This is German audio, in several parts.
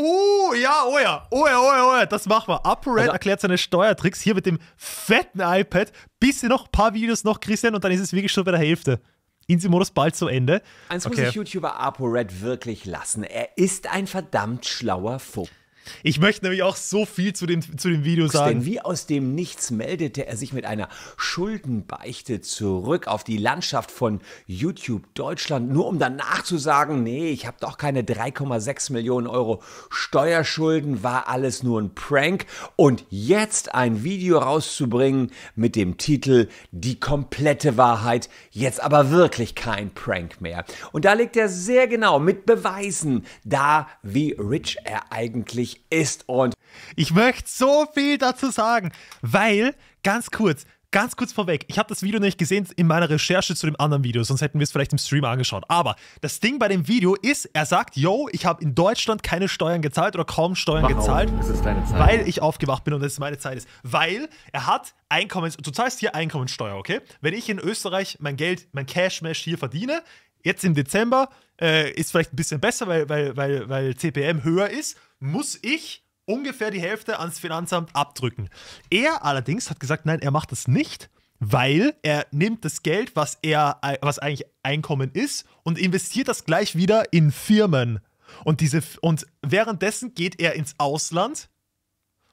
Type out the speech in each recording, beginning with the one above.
Oh ja, oh ja, oh ja, oh ja, oh ja, das machen wir. ApoRed also, erklärt seine Steuertricks hier mit dem fetten iPad. Bisschen noch, ein paar Videos noch, Christian, und dann ist es wirklich schon bei der Hälfte. Insimodus bald zu Ende. Eins okay. muss ich YouTuber ApoRed wirklich lassen. Er ist ein verdammt schlauer Fuchs. Ich möchte nämlich auch so viel zu dem, zu dem Video sagen. Denn wie aus dem Nichts meldete er sich mit einer Schuldenbeichte zurück auf die Landschaft von YouTube Deutschland, nur um danach zu sagen, nee, ich habe doch keine 3,6 Millionen Euro Steuerschulden, war alles nur ein Prank. Und jetzt ein Video rauszubringen mit dem Titel Die komplette Wahrheit, jetzt aber wirklich kein Prank mehr. Und da legt er sehr genau mit Beweisen da, wie rich er eigentlich ist. Und ich möchte so viel dazu sagen, weil, ganz kurz, ganz kurz vorweg, ich habe das Video nicht gesehen in meiner Recherche zu dem anderen Video, sonst hätten wir es vielleicht im Stream angeschaut. Aber das Ding bei dem Video ist, er sagt, yo, ich habe in Deutschland keine Steuern gezahlt oder kaum Steuern Warum? gezahlt, weil ich aufgewacht bin und es meine Zeit ist. Weil er hat Einkommens, du zahlst hier Einkommensteuer, okay? Wenn ich in Österreich mein Geld, mein Cashmash hier verdiene, jetzt im Dezember äh, ist vielleicht ein bisschen besser, weil, weil, weil, weil CPM höher ist muss ich ungefähr die Hälfte ans Finanzamt abdrücken. Er allerdings hat gesagt, nein, er macht das nicht, weil er nimmt das Geld, was er, äh, was eigentlich Einkommen ist, und investiert das gleich wieder in Firmen. Und, diese, und währenddessen geht er ins Ausland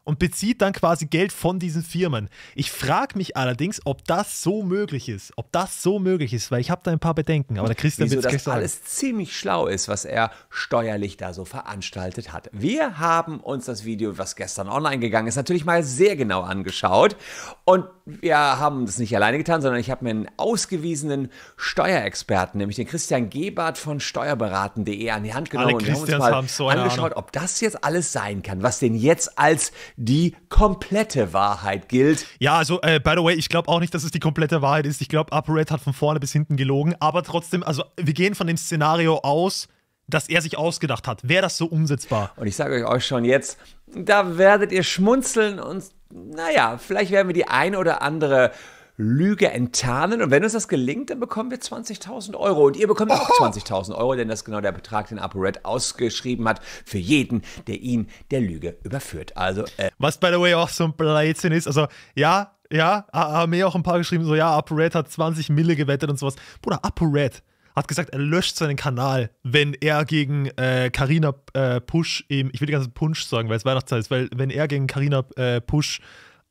und bezieht dann quasi Geld von diesen Firmen. Ich frage mich allerdings, ob das so möglich ist, ob das so möglich ist, weil ich habe da ein paar Bedenken. Aber der Christian wird es alles ziemlich schlau ist, was er steuerlich da so veranstaltet hat. Wir haben uns das Video, was gestern online gegangen ist, natürlich mal sehr genau angeschaut und wir haben das nicht alleine getan, sondern ich habe mir einen ausgewiesenen Steuerexperten, nämlich den Christian Gebart von steuerberaten.de an die Hand genommen und haben uns mal haben so angeschaut, Ahnung. ob das jetzt alles sein kann, was den jetzt als die komplette Wahrheit gilt. Ja, also, äh, by the way, ich glaube auch nicht, dass es die komplette Wahrheit ist. Ich glaube, Upper Red hat von vorne bis hinten gelogen. Aber trotzdem, also, wir gehen von dem Szenario aus, dass er sich ausgedacht hat. Wäre das so umsetzbar? Und ich sage euch auch schon jetzt, da werdet ihr schmunzeln und, naja, vielleicht werden wir die ein oder andere Lüge enttarnen. Und wenn uns das gelingt, dann bekommen wir 20.000 Euro. Und ihr bekommt auch 20.000 Euro, denn das ist genau der Betrag, den ApoRed ausgeschrieben hat für jeden, der ihn der Lüge überführt. Also, äh Was, by the way, auch so ein Blödsinn ist. Also, ja, ja, haben mir auch ein paar geschrieben, so, ja, ApoRed hat 20 Mille gewettet und sowas. Bruder, ApoRed hat gesagt, er löscht seinen Kanal, wenn er gegen äh, Karina äh, äh, Push, eben, ich will die ganze Punsch sagen, weil es Weihnachtszeit ist, weil wenn er gegen Karina äh, Push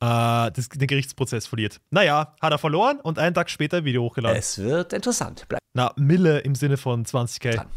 äh, das, den Gerichtsprozess verliert. Naja, hat er verloren und einen Tag später ein Video hochgeladen. Es wird interessant. Bleib Na, Mille im Sinne von 20k. Dran.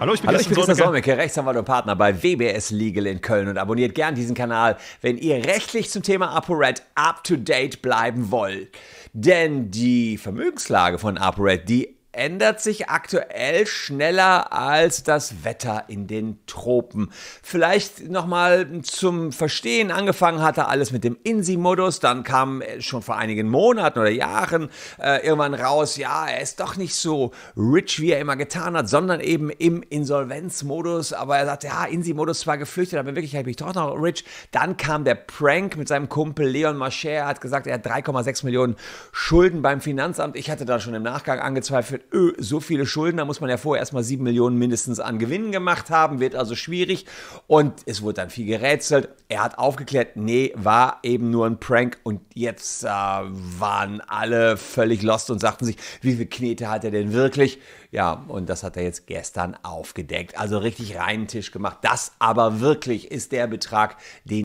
Hallo, ich bin, Hallo, ich bin Christian Solmecke, Rechtsanwalt und Partner bei WBS Legal in Köln und abonniert gern diesen Kanal, wenn ihr rechtlich zum Thema ApoRed up to date bleiben wollt. Denn die Vermögenslage von ApoRed, die ändert sich aktuell schneller als das Wetter in den Tropen. Vielleicht nochmal zum Verstehen. Angefangen hatte alles mit dem INSI-Modus, dann kam schon vor einigen Monaten oder Jahren äh, irgendwann raus, ja, er ist doch nicht so rich, wie er immer getan hat, sondern eben im Insolvenzmodus. Aber er sagte, ja, INSI-Modus zwar geflüchtet, aber in Wirklichkeit bin ich doch noch rich. Dann kam der Prank mit seinem Kumpel Leon Mascher, hat gesagt, er hat 3,6 Millionen Schulden beim Finanzamt. Ich hatte da schon im Nachgang angezweifelt, festgestellt, öh, so viele Schulden, da muss man ja vorher erstmal 7 Millionen mindestens an Gewinnen gemacht haben, wird also schwierig. Und es wurde dann viel gerätselt. Er hat aufgeklärt, nee, war eben nur ein Prank. Und jetzt äh, waren alle völlig lost und sagten sich, wie viel Knete hat er denn wirklich? Ja, und das hat er jetzt gestern aufgedeckt. Also richtig reinen Tisch gemacht. Das aber wirklich ist der Betrag, den.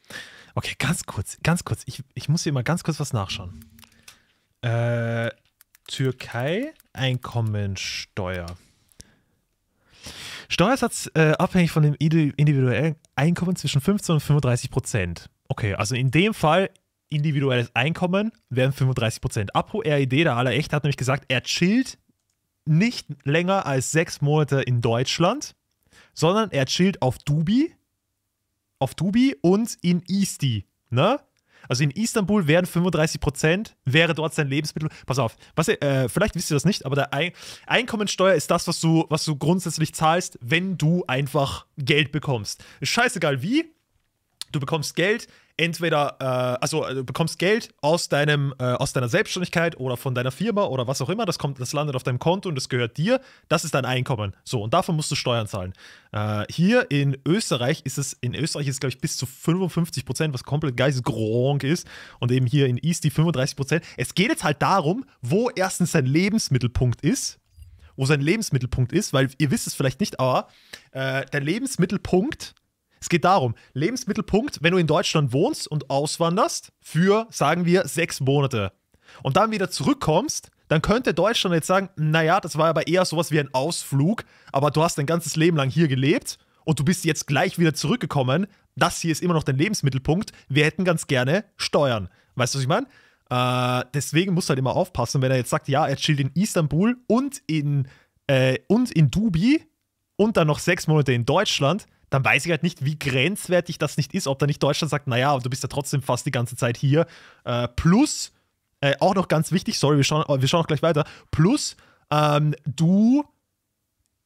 Okay, ganz kurz, ganz kurz. Ich, ich muss hier mal ganz kurz was nachschauen. Äh, Türkei Einkommensteuer. Steuersatz äh, abhängig von dem individuellen Einkommen zwischen 15 und 35 Prozent. Okay, also in dem Fall individuelles Einkommen wären 35 Prozent. Apro RID, der aller echt, hat nämlich gesagt, er chillt nicht länger als sechs Monate in Deutschland, sondern er chillt auf Dubi, auf Dubi und in Easti, ne? Also in Istanbul wären 35 Prozent, wäre dort sein Lebensmittel. Pass auf, was, äh, vielleicht wisst ihr das nicht, aber der Ein Einkommensteuer ist das, was du, was du grundsätzlich zahlst, wenn du einfach Geld bekommst. Ist scheißegal wie. Du bekommst Geld, entweder, äh, also äh, du bekommst Geld aus deinem, äh, aus deiner Selbstständigkeit oder von deiner Firma oder was auch immer, das kommt, das landet auf deinem Konto und das gehört dir, das ist dein Einkommen. So, und davon musst du Steuern zahlen. Äh, hier in Österreich ist es, in Österreich ist es, glaube ich, bis zu 55 Prozent, was komplett geisteskrank ist und eben hier in East die 35 Prozent. Es geht jetzt halt darum, wo erstens dein Lebensmittelpunkt ist, wo sein Lebensmittelpunkt ist, weil ihr wisst es vielleicht nicht, aber äh, der Lebensmittelpunkt es geht darum, Lebensmittelpunkt, wenn du in Deutschland wohnst und auswanderst, für, sagen wir, sechs Monate und dann wieder zurückkommst, dann könnte Deutschland jetzt sagen, naja, das war aber eher sowas wie ein Ausflug, aber du hast dein ganzes Leben lang hier gelebt und du bist jetzt gleich wieder zurückgekommen. Das hier ist immer noch dein Lebensmittelpunkt. Wir hätten ganz gerne Steuern. Weißt du, was ich meine? Äh, deswegen musst du halt immer aufpassen, wenn er jetzt sagt, ja, er chillt in Istanbul und in, äh, und in Dubi und dann noch sechs Monate in Deutschland, dann weiß ich halt nicht, wie grenzwertig das nicht ist, ob da nicht Deutschland sagt, naja, du bist ja trotzdem fast die ganze Zeit hier. Äh, plus, äh, auch noch ganz wichtig, sorry, wir schauen, äh, wir schauen auch gleich weiter, plus, ähm, du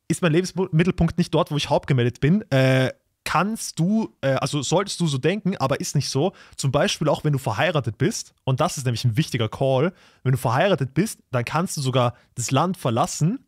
ist mein Lebensmittelpunkt nicht dort, wo ich hauptgemeldet bin. Äh, kannst du, äh, also solltest du so denken, aber ist nicht so. Zum Beispiel auch, wenn du verheiratet bist, und das ist nämlich ein wichtiger Call, wenn du verheiratet bist, dann kannst du sogar das Land verlassen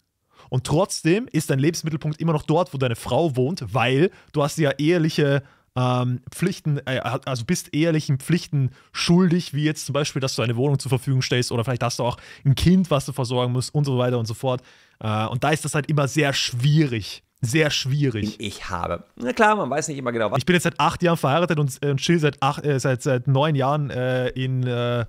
und trotzdem ist dein Lebensmittelpunkt immer noch dort, wo deine Frau wohnt, weil du hast ja eheliche ähm, Pflichten, äh, also bist ehrlichen Pflichten schuldig, wie jetzt zum Beispiel, dass du eine Wohnung zur Verfügung stellst oder vielleicht hast du auch ein Kind, was du versorgen musst und so weiter und so fort. Äh, und da ist das halt immer sehr schwierig. Sehr schwierig. Ich habe. Na klar, man weiß nicht immer genau was. Ich bin jetzt seit acht Jahren verheiratet und, äh, und chill seit, acht, äh, seit, seit neun Jahren äh, in äh,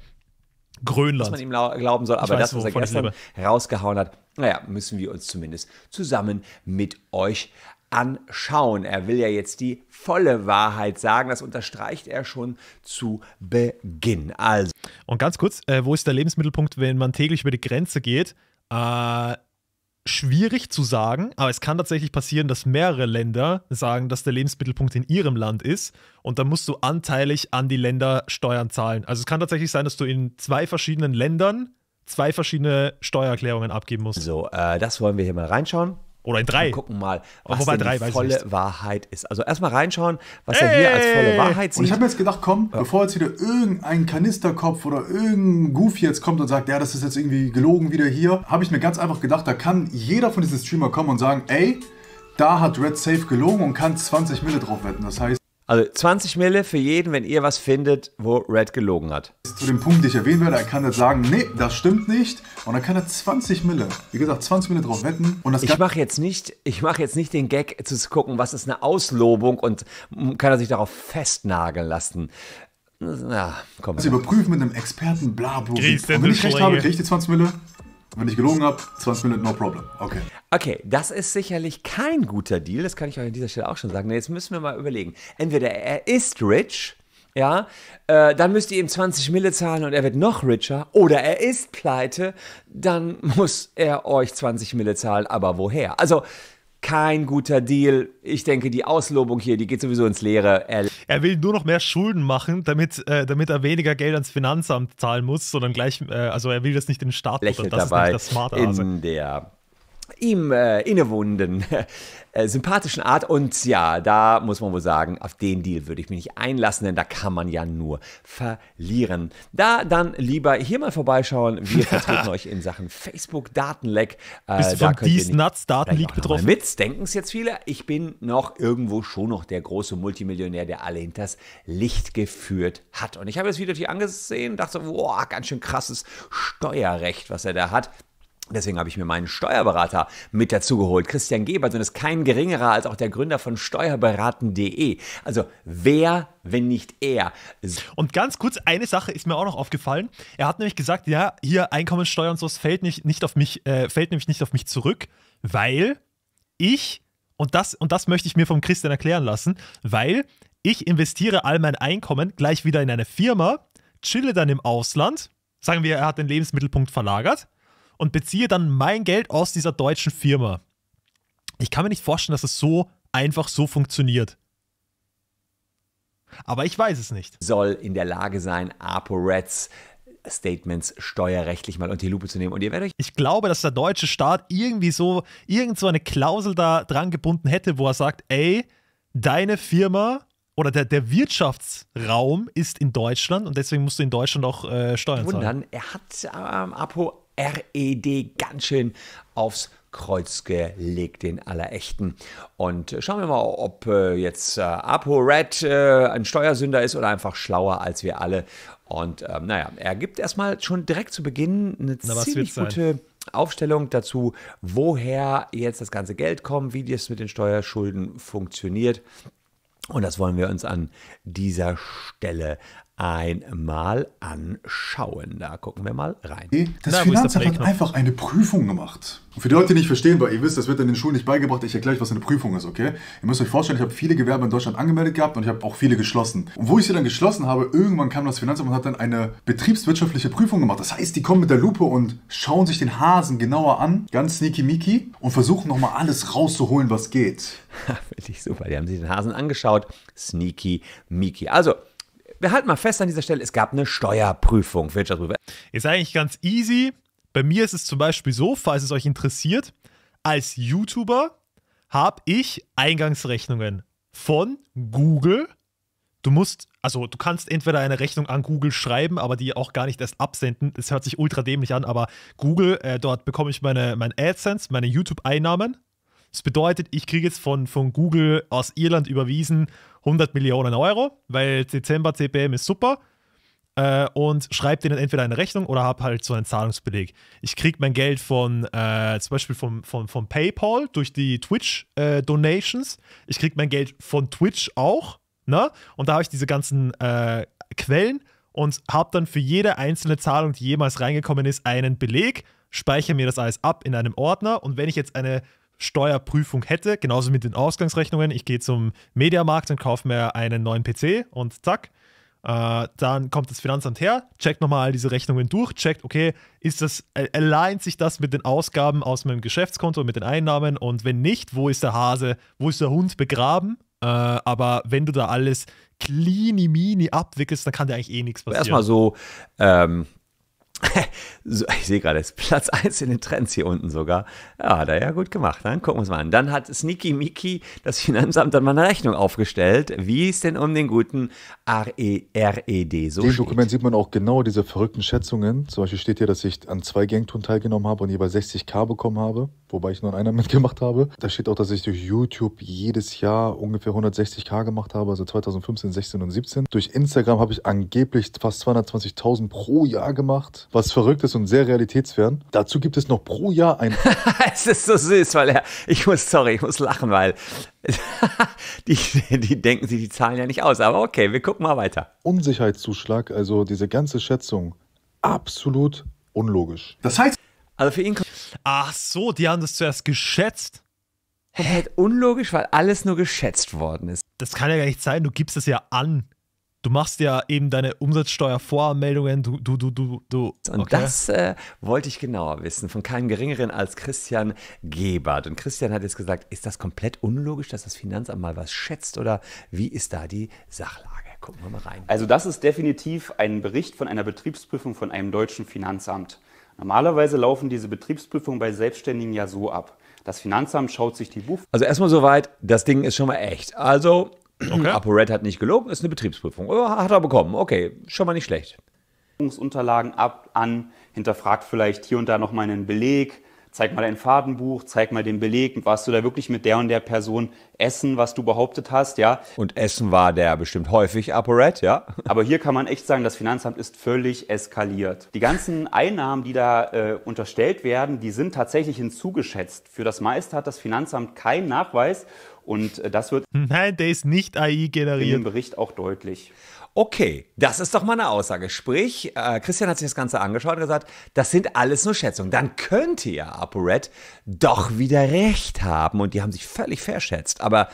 Grönland. Was man ihm glauben soll, aber weiß, das, was er gestern rausgehauen hat, naja, müssen wir uns zumindest zusammen mit euch anschauen. Er will ja jetzt die volle Wahrheit sagen. Das unterstreicht er schon zu Beginn. Also. Und ganz kurz, äh, wo ist der Lebensmittelpunkt, wenn man täglich über die Grenze geht? Äh, schwierig zu sagen, aber es kann tatsächlich passieren, dass mehrere Länder sagen, dass der Lebensmittelpunkt in ihrem Land ist und dann musst du anteilig an die Länder Steuern zahlen. Also es kann tatsächlich sein, dass du in zwei verschiedenen Ländern zwei verschiedene Steuererklärungen abgeben musst. So, äh, das wollen wir hier mal reinschauen. Oder in drei. Wir gucken mal, was Wobei drei, die volle Wahrheit ist. Also erstmal reinschauen, was hey! er hier als volle Wahrheit sieht. Und ich habe mir jetzt gedacht, komm, ja. bevor jetzt wieder irgendein Kanisterkopf oder irgendein Goofy jetzt kommt und sagt, ja, das ist jetzt irgendwie gelogen wieder hier, habe ich mir ganz einfach gedacht, da kann jeder von diesen Streamer kommen und sagen, ey, da hat Red Safe gelogen und kann 20 Mille drauf wetten. Das heißt, also 20 Mille für jeden, wenn ihr was findet, wo Red gelogen hat. Zu dem Punkt, den ich erwähnen werde, er kann jetzt sagen, nee, das stimmt nicht. Und dann kann er 20 Mille, wie gesagt, 20 Mille drauf wetten. Und das ich mache jetzt, nicht, mach jetzt nicht den Gag zu gucken, was ist eine Auslobung und kann er sich darauf festnageln lassen. Na, komm. Also überprüfen mit einem Experten, bla, bla. Und wenn ich recht habe, kriege ich die 20 Mille. Wenn ich gelogen habe, 20 Minuten, no problem. Okay. Okay, das ist sicherlich kein guter Deal. Das kann ich euch an dieser Stelle auch schon sagen. Jetzt müssen wir mal überlegen. Entweder er ist rich, ja, äh, dann müsst ihr ihm 20 Mille zahlen und er wird noch richer. Oder er ist pleite, dann muss er euch 20 Mille zahlen. Aber woher? Also, kein guter Deal. Ich denke, die Auslobung hier, die geht sowieso ins Leere. Ehrlich. Er will nur noch mehr Schulden machen, damit, äh, damit er weniger Geld ans Finanzamt zahlen muss, sondern gleich, äh, also er will das nicht in den Staat lächelt oder, das dabei ist nicht der Smarte In der ihm äh, innewohnenden, äh, sympathischen Art. Und ja, da muss man wohl sagen, auf den Deal würde ich mich nicht einlassen, denn da kann man ja nur verlieren. Da dann lieber hier mal vorbeischauen. Wir vertreten euch in Sachen Facebook-Datenleck. Äh, Bist du da von dies nuts datenleak betroffen? Mit, denken es jetzt viele. Ich bin noch irgendwo schon noch der große Multimillionär, der alle hinters Licht geführt hat. Und ich habe das Video hier angesehen und dachte, boah, ganz schön krasses Steuerrecht, was er da hat. Deswegen habe ich mir meinen Steuerberater mit dazu geholt. Christian Geber, und ist kein geringerer als auch der Gründer von steuerberaten.de. Also wer, wenn nicht er? Und ganz kurz, eine Sache ist mir auch noch aufgefallen. Er hat nämlich gesagt, ja, hier Einkommensteuer und so, es fällt, nicht, nicht auf mich, äh, fällt nämlich nicht auf mich zurück, weil ich, und das, und das möchte ich mir vom Christian erklären lassen, weil ich investiere all mein Einkommen gleich wieder in eine Firma, chille dann im Ausland, sagen wir, er hat den Lebensmittelpunkt verlagert, und beziehe dann mein Geld aus dieser deutschen Firma. Ich kann mir nicht vorstellen, dass es so einfach so funktioniert. Aber ich weiß es nicht. Soll in der Lage sein, ApoReds Statements steuerrechtlich mal unter die Lupe zu nehmen. Und ihr werdet euch. Ich glaube, dass der deutsche Staat irgendwie so, irgend so eine Klausel da dran gebunden hätte, wo er sagt, ey, deine Firma oder der, der Wirtschaftsraum ist in Deutschland und deswegen musst du in Deutschland auch äh, Steuern zahlen. Wundern, er hat ähm, Apo RED ganz schön aufs Kreuz gelegt, den allerechten. Und äh, schauen wir mal, ob äh, jetzt äh, Apo Red äh, ein Steuersünder ist oder einfach schlauer als wir alle. Und ähm, naja, er gibt erstmal schon direkt zu Beginn eine Na, ziemlich gute. Sein? Aufstellung dazu, woher jetzt das ganze Geld kommt, wie das mit den Steuerschulden funktioniert. Und das wollen wir uns an dieser Stelle einmal anschauen. Da gucken wir mal rein. Das Na, Finanzamt hat einfach eine Prüfung gemacht. Und für die Leute, die nicht verstehen, weil ihr wisst, das wird in den Schulen nicht beigebracht, ich erkläre euch, was eine Prüfung ist, okay? Ihr müsst euch vorstellen, ich habe viele Gewerbe in Deutschland angemeldet gehabt und ich habe auch viele geschlossen. Und wo ich sie dann geschlossen habe, irgendwann kam das Finanzamt und hat dann eine betriebswirtschaftliche Prüfung gemacht. Das heißt, die kommen mit der Lupe und schauen sich den Hasen genauer an, ganz sneaky miki und versuchen nochmal alles rauszuholen, was geht. Finde ich super, die haben sich den Hasen angeschaut. sneaky miki Also, wir halten mal fest an dieser Stelle, es gab eine Steuerprüfung, Wirtschaftsprüfung. Ist eigentlich ganz easy. Bei mir ist es zum Beispiel so, falls es euch interessiert, als YouTuber habe ich Eingangsrechnungen von Google. Du musst, also du kannst entweder eine Rechnung an Google schreiben, aber die auch gar nicht erst absenden. Das hört sich ultra dämlich an, aber Google, äh, dort bekomme ich meine, mein AdSense, meine YouTube-Einnahmen das bedeutet, ich kriege jetzt von, von Google aus Irland überwiesen 100 Millionen Euro, weil Dezember CPM ist super äh, und schreibe denen entweder eine Rechnung oder habe halt so einen Zahlungsbeleg. Ich kriege mein Geld von äh, zum Beispiel von, vom, vom PayPal durch die Twitch-Donations. Äh, ich kriege mein Geld von Twitch auch. Ne? Und da habe ich diese ganzen äh, Quellen und habe dann für jede einzelne Zahlung, die jemals reingekommen ist, einen Beleg, speichere mir das alles ab in einem Ordner und wenn ich jetzt eine Steuerprüfung hätte, genauso mit den Ausgangsrechnungen. Ich gehe zum Mediamarkt und kaufe mir einen neuen PC und zack. Äh, dann kommt das Finanzamt her, checkt nochmal all diese Rechnungen durch, checkt, okay, ist das, äh, alignt sich das mit den Ausgaben aus meinem Geschäftskonto, mit den Einnahmen und wenn nicht, wo ist der Hase, wo ist der Hund begraben? Äh, aber wenn du da alles cleany mini abwickelst, dann kann dir eigentlich eh nichts passieren. Erstmal so, ähm, so, ich sehe gerade, es ist Platz 1 in den Trends hier unten sogar. Ja, hat er ja gut gemacht. Dann ne? gucken wir uns mal an. Dann hat Sneaky Miki das Finanzamt dann mal eine Rechnung aufgestellt, wie es denn um den guten RERED so Im Dokument sieht man auch genau diese verrückten Schätzungen. Zum Beispiel steht hier, dass ich an zwei Gangtouren teilgenommen habe und jeweils 60k bekommen habe, wobei ich nur an einer mitgemacht habe. Da steht auch, dass ich durch YouTube jedes Jahr ungefähr 160k gemacht habe, also 2015, 16 und 17. Durch Instagram habe ich angeblich fast 220.000 pro Jahr gemacht was Verrücktes und sehr realitätsfern. Dazu gibt es noch pro Jahr ein. es ist so süß, weil er, ich muss, sorry, ich muss lachen, weil die, die denken sich die Zahlen ja nicht aus. Aber okay, wir gucken mal weiter. Unsicherheitszuschlag, also diese ganze Schätzung, absolut unlogisch. Das heißt. Also für ihn. Ach so, die haben das zuerst geschätzt. Hä, unlogisch, weil alles nur geschätzt worden ist. Das kann ja gar nicht sein, du gibst es ja an du machst ja eben deine Umsatzsteuervoranmeldungen, du, du, du, du, du. Okay. Und das äh, wollte ich genauer wissen, von keinem geringeren als Christian Gebert. Und Christian hat jetzt gesagt, ist das komplett unlogisch, dass das Finanzamt mal was schätzt oder wie ist da die Sachlage? Gucken wir mal rein. Also das ist definitiv ein Bericht von einer Betriebsprüfung von einem deutschen Finanzamt. Normalerweise laufen diese Betriebsprüfungen bei Selbstständigen ja so ab. Das Finanzamt schaut sich die Buch. Also erstmal soweit, das Ding ist schon mal echt. Also Okay. ApoRed hat nicht gelogen, ist eine Betriebsprüfung. Oh, hat er bekommen. Okay, schon mal nicht schlecht. Unterlagen ab, an, hinterfragt vielleicht hier und da nochmal einen Beleg, zeig mal dein Fadenbuch, zeig mal den Beleg, warst du da wirklich mit der und der Person essen, was du behauptet hast, ja? Und essen war der bestimmt häufig, ApoRed, ja? Aber hier kann man echt sagen, das Finanzamt ist völlig eskaliert. Die ganzen Einnahmen, die da äh, unterstellt werden, die sind tatsächlich hinzugeschätzt. Für das meiste hat das Finanzamt keinen Nachweis und äh, das wird. Nein, der ist nicht AI generiert. In dem Bericht auch deutlich. Okay, das ist doch mal eine Aussage. Sprich, äh, Christian hat sich das Ganze angeschaut und gesagt, das sind alles nur Schätzungen. Dann könnte ja ApoRed doch wieder recht haben. Und die haben sich völlig verschätzt. Aber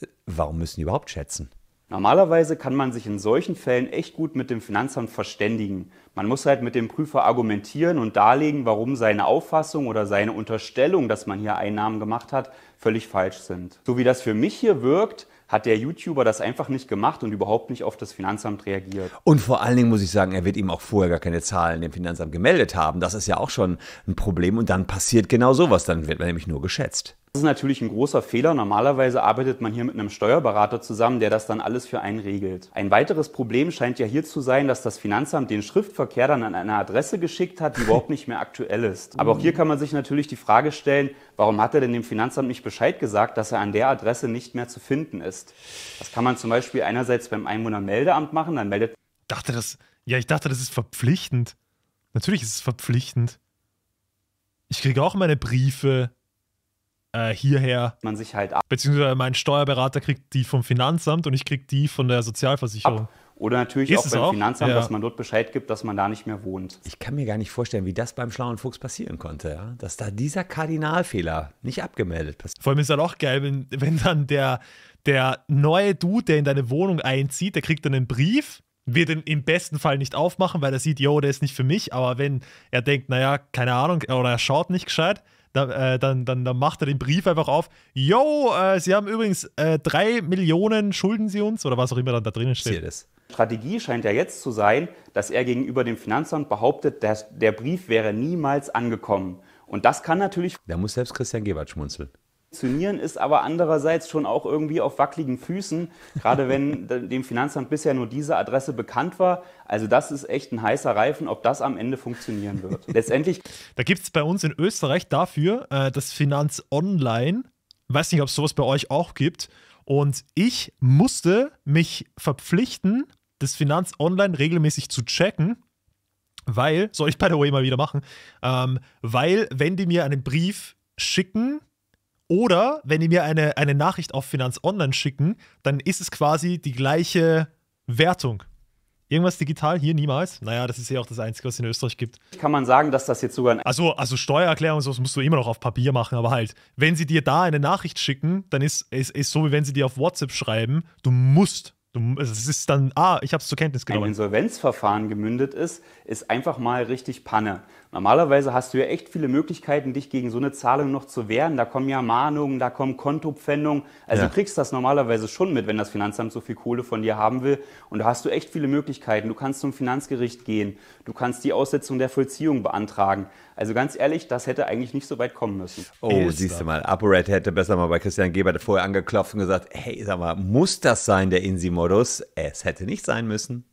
äh, warum müssen die überhaupt schätzen? Normalerweise kann man sich in solchen Fällen echt gut mit dem Finanzamt verständigen. Man muss halt mit dem Prüfer argumentieren und darlegen, warum seine Auffassung oder seine Unterstellung, dass man hier Einnahmen gemacht hat, völlig falsch sind. So wie das für mich hier wirkt, hat der YouTuber das einfach nicht gemacht und überhaupt nicht auf das Finanzamt reagiert. Und vor allen Dingen muss ich sagen, er wird ihm auch vorher gar keine Zahlen dem Finanzamt gemeldet haben. Das ist ja auch schon ein Problem und dann passiert genau sowas, dann wird man nämlich nur geschätzt. Das ist natürlich ein großer Fehler. Normalerweise arbeitet man hier mit einem Steuerberater zusammen, der das dann alles für einen regelt. Ein weiteres Problem scheint ja hier zu sein, dass das Finanzamt den Schriftverkehr dann an eine Adresse geschickt hat, die überhaupt nicht mehr aktuell ist. Aber auch hier kann man sich natürlich die Frage stellen, warum hat er denn dem Finanzamt nicht Bescheid gesagt, dass er an der Adresse nicht mehr zu finden ist? Das kann man zum Beispiel einerseits beim Einwohnermeldeamt machen, dann meldet. Dachte das, ja, ich dachte, das ist verpflichtend. Natürlich ist es verpflichtend. Ich kriege auch meine Briefe äh, hierher. Man sich halt ab. Beziehungsweise mein Steuerberater kriegt die vom Finanzamt und ich kriege die von der Sozialversicherung. Ab. Oder natürlich Ist auch beim auch? Finanzamt, ja. dass man dort Bescheid gibt, dass man da nicht mehr wohnt. Ich kann mir gar nicht vorstellen, wie das beim schlauen Fuchs passieren konnte, ja? dass da dieser Kardinalfehler nicht abgemeldet ist. Vor allem ist dann halt auch geil, wenn, wenn dann der, der neue Dude, der in deine Wohnung einzieht, der kriegt dann einen Brief wird ihn im besten Fall nicht aufmachen, weil er sieht, yo, der ist nicht für mich. Aber wenn er denkt, naja, keine Ahnung, oder er schaut nicht gescheit, da, äh, dann, dann, dann macht er den Brief einfach auf. Yo, äh, Sie haben übrigens äh, drei Millionen Schulden Sie uns oder was auch immer dann da drinnen steht. Strategie scheint ja jetzt zu sein, dass er gegenüber dem Finanzamt behauptet, dass der Brief wäre niemals angekommen. Und das kann natürlich. Da muss selbst Christian Gebert schmunzeln funktionieren, ist aber andererseits schon auch irgendwie auf wackeligen Füßen, gerade wenn dem Finanzamt bisher nur diese Adresse bekannt war. Also das ist echt ein heißer Reifen, ob das am Ende funktionieren wird. Letztendlich. Da gibt es bei uns in Österreich dafür äh, das Finanz Online. Weiß nicht, ob es sowas bei euch auch gibt. Und ich musste mich verpflichten, das Finanz Online regelmäßig zu checken, weil, soll ich bei der way mal wieder machen, ähm, weil, wenn die mir einen Brief schicken, oder wenn die mir eine, eine Nachricht auf Finanz Online schicken, dann ist es quasi die gleiche Wertung. Irgendwas digital hier niemals. Naja, das ist ja auch das Einzige, was es in Österreich gibt. Kann man sagen, dass das jetzt sogar Also, also Steuererklärung, sowas musst du immer noch auf Papier machen, aber halt, wenn sie dir da eine Nachricht schicken, dann ist es ist, ist so, wie wenn sie dir auf WhatsApp schreiben, du musst. Du, also es ist dann, ah, ich habe es zur Kenntnis genommen. Ein Insolvenzverfahren gemündet ist, ist einfach mal richtig Panne. Normalerweise hast du ja echt viele Möglichkeiten, dich gegen so eine Zahlung noch zu wehren. Da kommen ja Mahnungen, da kommen Kontopfändungen. Also ja. du kriegst das normalerweise schon mit, wenn das Finanzamt so viel Kohle von dir haben will. Und da hast du echt viele Möglichkeiten. Du kannst zum Finanzgericht gehen, du kannst die Aussetzung der Vollziehung beantragen. Also ganz ehrlich, das hätte eigentlich nicht so weit kommen müssen. Oh, Ist siehst das. du mal, ApoRed hätte besser mal bei Christian Geber vorher angeklopft und gesagt, hey, sag mal, muss das sein, der Insi-Modus? Es hätte nicht sein müssen.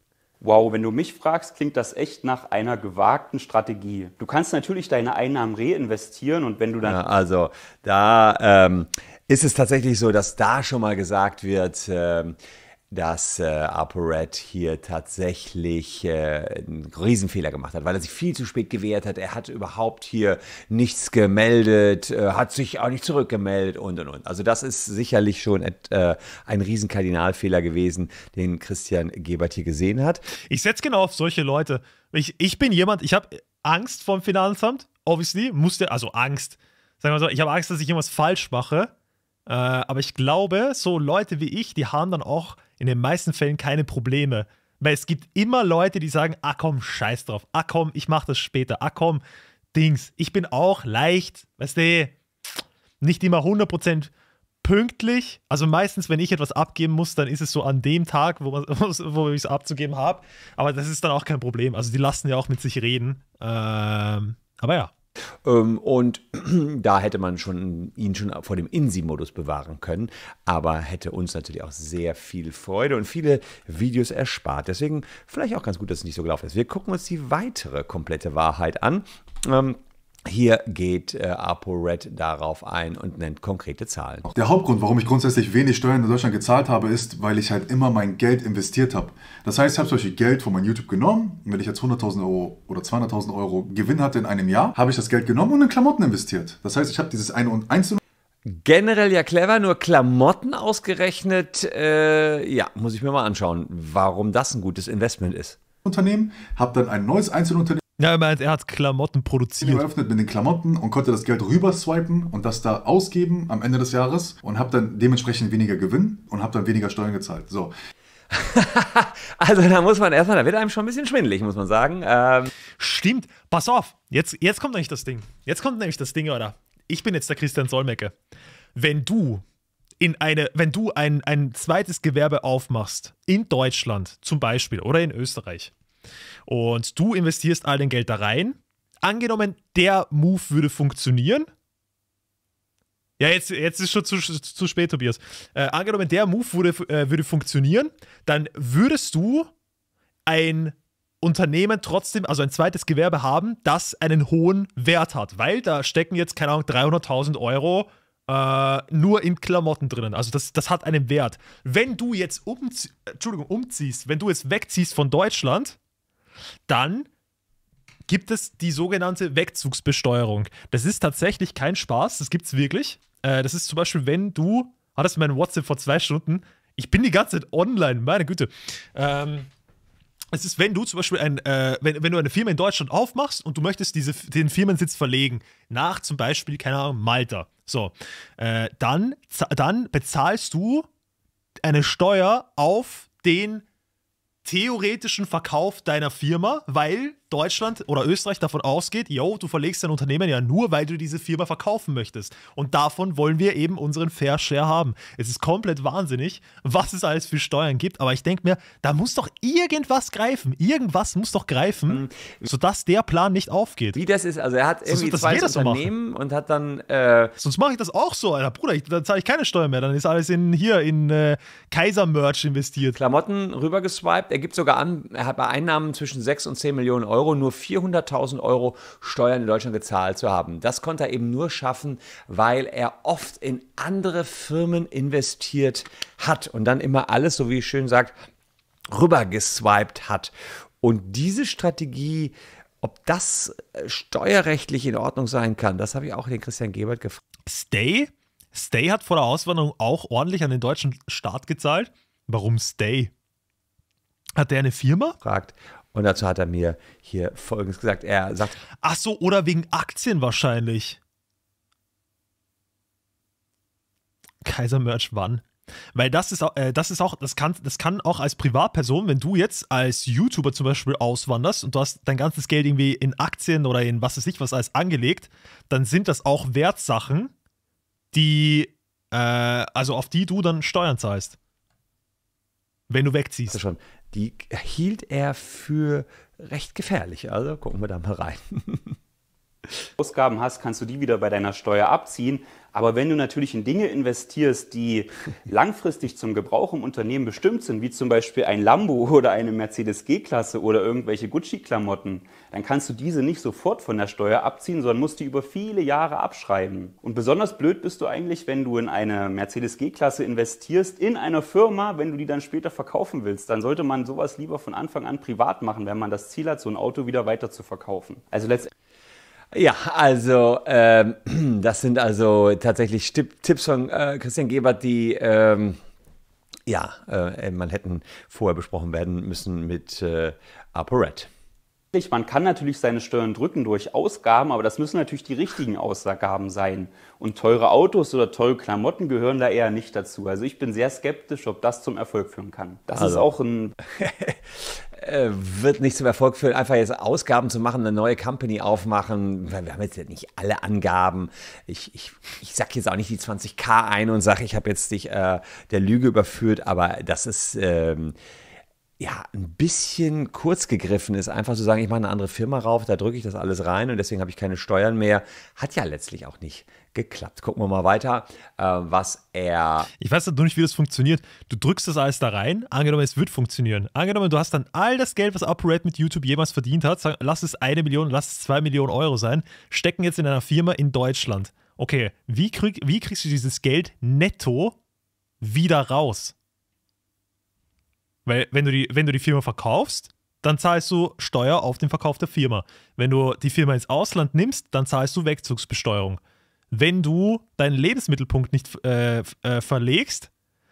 Wow, wenn du mich fragst, klingt das echt nach einer gewagten Strategie. Du kannst natürlich deine Einnahmen reinvestieren und wenn du dann. Ja, also da ähm, ist es tatsächlich so, dass da schon mal gesagt wird, ähm, dass äh, ApoRed hier tatsächlich äh, einen Riesenfehler gemacht hat, weil er sich viel zu spät gewehrt hat. Er hat überhaupt hier nichts gemeldet, äh, hat sich auch nicht zurückgemeldet und und und. Also das ist sicherlich schon et, äh, ein Riesenkardinalfehler gewesen, den Christian Gebert hier gesehen hat. Ich setze genau auf solche Leute. Ich, ich bin jemand, ich habe Angst vom Finanzamt, obviously, musste, also Angst. Sagen wir so, ich habe Angst, dass ich irgendwas falsch mache äh, aber ich glaube, so Leute wie ich, die haben dann auch in den meisten Fällen keine Probleme. Weil es gibt immer Leute, die sagen, ah komm, scheiß drauf, ah komm, ich mach das später, ah komm, Dings. Ich bin auch leicht, weißt du, nicht immer 100% pünktlich. Also meistens, wenn ich etwas abgeben muss, dann ist es so an dem Tag, wo, wo ich es abzugeben habe. Aber das ist dann auch kein Problem. Also die lassen ja auch mit sich reden. Ähm, aber ja. Ähm, und da hätte man schon, ihn schon vor dem INSI-Modus bewahren können, aber hätte uns natürlich auch sehr viel Freude und viele Videos erspart. Deswegen vielleicht auch ganz gut, dass es nicht so gelaufen ist. Wir gucken uns die weitere komplette Wahrheit an. Ähm, hier geht äh, ApoRed darauf ein und nennt konkrete Zahlen. Der Hauptgrund, warum ich grundsätzlich wenig Steuern in Deutschland gezahlt habe, ist, weil ich halt immer mein Geld investiert habe. Das heißt, ich habe zum Beispiel Geld von meinem YouTube genommen. Und wenn ich jetzt 100.000 Euro oder 200.000 Euro Gewinn hatte in einem Jahr, habe ich das Geld genommen und in Klamotten investiert. Das heißt, ich habe dieses eine und einzelne Generell ja clever, nur Klamotten ausgerechnet, äh, ja, muss ich mir mal anschauen, warum das ein gutes Investment ist. Unternehmen, habe dann ein neues Einzelunternehmen ja, er hat Klamotten produziert. Ich bin eröffnet mit den Klamotten und konnte das Geld rüber swipen und das da ausgeben am Ende des Jahres und habe dann dementsprechend weniger Gewinn und habe dann weniger Steuern gezahlt. So. also da muss man erstmal, da wird einem schon ein bisschen schwindelig, muss man sagen. Ähm Stimmt, pass auf, jetzt, jetzt kommt nämlich das Ding. Jetzt kommt nämlich das Ding, oder? Ich bin jetzt der Christian Solmecke. Wenn du in eine, wenn du ein, ein zweites Gewerbe aufmachst, in Deutschland zum Beispiel oder in Österreich, und du investierst all dein Geld da rein. Angenommen, der Move würde funktionieren. Ja, jetzt, jetzt ist schon zu, zu spät, Tobias. Äh, angenommen, der Move würde, äh, würde funktionieren, dann würdest du ein Unternehmen trotzdem, also ein zweites Gewerbe haben, das einen hohen Wert hat, weil da stecken jetzt, keine Ahnung, 300.000 Euro äh, nur in Klamotten drinnen. Also das, das hat einen Wert. Wenn du jetzt um, Entschuldigung, umziehst, wenn du jetzt wegziehst von Deutschland, dann gibt es die sogenannte Wegzugsbesteuerung. Das ist tatsächlich kein Spaß, das gibt es wirklich. Äh, das ist zum Beispiel, wenn du, hattest mein WhatsApp vor zwei Stunden, ich bin die ganze Zeit online, meine Güte. Ähm, es ist, wenn du zum Beispiel ein, äh, wenn, wenn du eine Firma in Deutschland aufmachst und du möchtest diese, den Firmensitz verlegen, nach zum Beispiel, keine Ahnung, Malta. So, äh, dann, dann bezahlst du eine Steuer auf den theoretischen Verkauf deiner Firma, weil Deutschland oder Österreich davon ausgeht, yo, du verlegst dein Unternehmen ja nur, weil du diese Firma verkaufen möchtest. Und davon wollen wir eben unseren Fair Share haben. Es ist komplett wahnsinnig, was es alles für Steuern gibt, aber ich denke mir, da muss doch irgendwas greifen. Irgendwas muss doch greifen, mhm. sodass der Plan nicht aufgeht. Wie das ist, also er hat irgendwie Sonst, zwei Unternehmen so und hat dann. Äh Sonst mache ich das auch so, Alter. Bruder, ich, dann zahle ich keine Steuern mehr. Dann ist alles in hier in äh, Kaiser-Merch investiert. Klamotten rübergeswiped. Er gibt sogar an, er hat bei Einnahmen zwischen 6 und 10 Millionen Euro Euro nur 400.000 Euro Steuern in Deutschland gezahlt zu haben. Das konnte er eben nur schaffen, weil er oft in andere Firmen investiert hat und dann immer alles, so wie ich schön sagt, rübergeswiped hat. Und diese Strategie, ob das äh, steuerrechtlich in Ordnung sein kann, das habe ich auch den Christian Gebert gefragt. Stay? Stay hat vor der Auswanderung auch ordentlich an den deutschen Staat gezahlt. Warum Stay? Hat der eine Firma? Fragt. Und dazu hat er mir hier Folgendes gesagt. Er sagt. Ach so, oder wegen Aktien wahrscheinlich. Kaiser Merch wann? Weil das ist, äh, das ist auch, das kann, das kann auch als Privatperson, wenn du jetzt als YouTuber zum Beispiel auswanderst und du hast dein ganzes Geld irgendwie in Aktien oder in was weiß ich was alles angelegt, dann sind das auch Wertsachen, die, äh, also auf die du dann Steuern zahlst. Wenn du wegziehst. Das schon die hielt er für recht gefährlich. Also gucken wir da mal rein. Ausgaben hast, kannst du die wieder bei deiner Steuer abziehen. Aber wenn du natürlich in Dinge investierst, die langfristig zum Gebrauch im Unternehmen bestimmt sind, wie zum Beispiel ein Lambo oder eine Mercedes G-Klasse oder irgendwelche Gucci-Klamotten, dann kannst du diese nicht sofort von der Steuer abziehen, sondern musst die über viele Jahre abschreiben. Und besonders blöd bist du eigentlich, wenn du in eine Mercedes G-Klasse investierst, in einer Firma, wenn du die dann später verkaufen willst. Dann sollte man sowas lieber von Anfang an privat machen, wenn man das Ziel hat, so ein Auto wieder weiter Also letztendlich ja, also ähm, das sind also tatsächlich Tipp, Tipps von äh, Christian Gebert, die ähm, ja, äh, man hätten vorher besprochen werden müssen mit äh, ApoRed. Man kann natürlich seine Steuern drücken durch Ausgaben, aber das müssen natürlich die richtigen Ausgaben sein. Und teure Autos oder teure Klamotten gehören da eher nicht dazu. Also ich bin sehr skeptisch, ob das zum Erfolg führen kann. Das also. ist auch ein. Äh, wird nicht zum Erfolg führen, einfach jetzt Ausgaben zu machen, eine neue Company aufmachen. Wir haben jetzt nicht alle Angaben. Ich, ich, ich sag jetzt auch nicht die 20k ein und sage, ich habe jetzt dich äh, der Lüge überführt, aber das ist. Ähm, ja, ein bisschen kurz gegriffen ist, einfach zu sagen, ich mache eine andere Firma rauf, da drücke ich das alles rein und deswegen habe ich keine Steuern mehr, hat ja letztlich auch nicht geklappt. Gucken wir mal weiter, äh, was er. Ich weiß nur nicht, wie das funktioniert. Du drückst das alles da rein, angenommen, es wird funktionieren. Angenommen, du hast dann all das Geld, was ApoRed mit YouTube jemals verdient hat, sag, lass es eine Million, lass es zwei Millionen Euro sein, stecken jetzt in einer Firma in Deutschland. Okay, wie, krieg, wie kriegst du dieses Geld netto wieder raus? Weil wenn du die, wenn du die Firma verkaufst, dann zahlst du Steuer auf den Verkauf der Firma. Wenn du die Firma ins Ausland nimmst, dann zahlst du Wegzugsbesteuerung. Wenn du deinen Lebensmittelpunkt nicht äh, äh, verlegst,